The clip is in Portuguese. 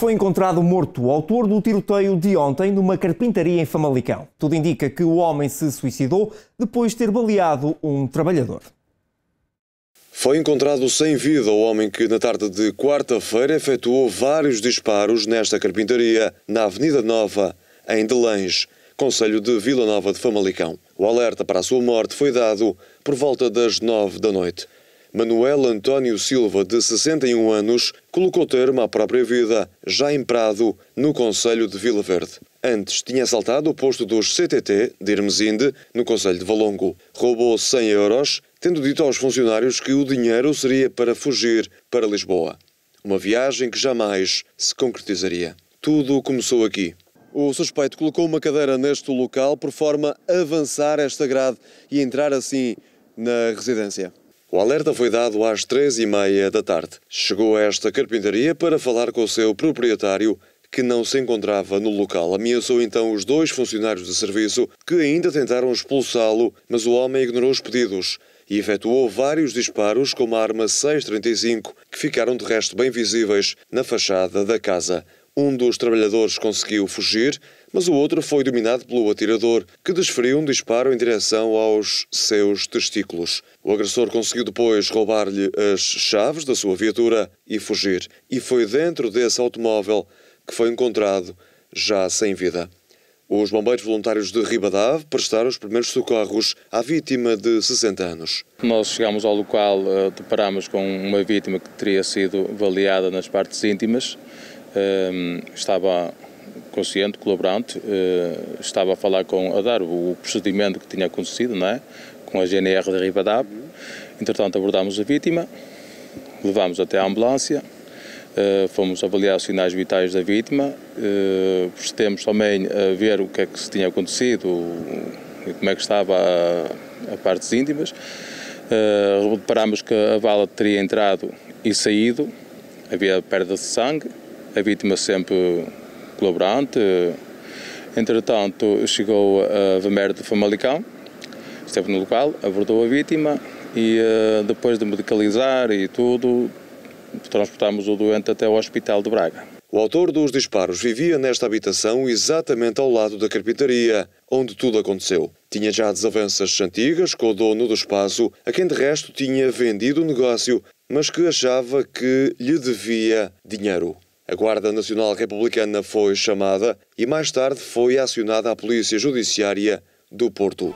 Foi encontrado morto o autor do tiroteio de ontem numa carpintaria em Famalicão. Tudo indica que o homem se suicidou depois de ter baleado um trabalhador. Foi encontrado sem vida o homem que, na tarde de quarta-feira, efetuou vários disparos nesta carpintaria, na Avenida Nova, em Delange, Conselho de Vila Nova de Famalicão. O alerta para a sua morte foi dado por volta das nove da noite. Manuel António Silva, de 61 anos, colocou termo à própria vida, já em Prado, no Conselho de Vila Verde. Antes tinha assaltado o posto dos CTT de Irmesinde, no Conselho de Valongo. Roubou 100 euros, tendo dito aos funcionários que o dinheiro seria para fugir para Lisboa. Uma viagem que jamais se concretizaria. Tudo começou aqui. O suspeito colocou uma cadeira neste local por forma a avançar esta grade e entrar assim na residência. O alerta foi dado às três e meia da tarde. Chegou a esta carpintaria para falar com o seu proprietário, que não se encontrava no local. Ameaçou então os dois funcionários de serviço, que ainda tentaram expulsá-lo, mas o homem ignorou os pedidos e efetuou vários disparos com uma arma 6.35, que ficaram de resto bem visíveis na fachada da casa. Um dos trabalhadores conseguiu fugir, mas o outro foi dominado pelo atirador, que desferiu um disparo em direção aos seus testículos. O agressor conseguiu depois roubar-lhe as chaves da sua viatura e fugir, e foi dentro desse automóvel que foi encontrado já sem vida. Os bombeiros voluntários de Ribadave prestaram os primeiros socorros à vítima de 60 anos. Nós chegamos ao local, eh, deparámos com uma vítima que teria sido baleada nas partes íntimas Ehm, estava consciente, colaborante, eh, estava a falar com, a dar o procedimento que tinha acontecido, não é? Com a GNR da Rivadab. Entretanto, abordámos a vítima, levámos até a ambulância, eh, fomos avaliar os sinais vitais da vítima, eh, procedemos também a ver o que é que se tinha acontecido, como é que estava a, a partes íntimas. Reparámos que a bala teria entrado e saído, havia perda de sangue, a vítima sempre colaborante. Entretanto, chegou a Vamer de Famalicão, esteve no local, abordou a vítima e eh, depois de medicalizar e tudo, transportámos o doente até o Hospital de Braga. O autor dos disparos vivia nesta habitação exatamente ao lado da carpintaria, onde tudo aconteceu. Tinha já desavenças antigas com o dono do espaço, a quem de resto tinha vendido o negócio, mas que achava que lhe devia dinheiro. A Guarda Nacional Republicana foi chamada e mais tarde foi acionada a Polícia Judiciária do Porto.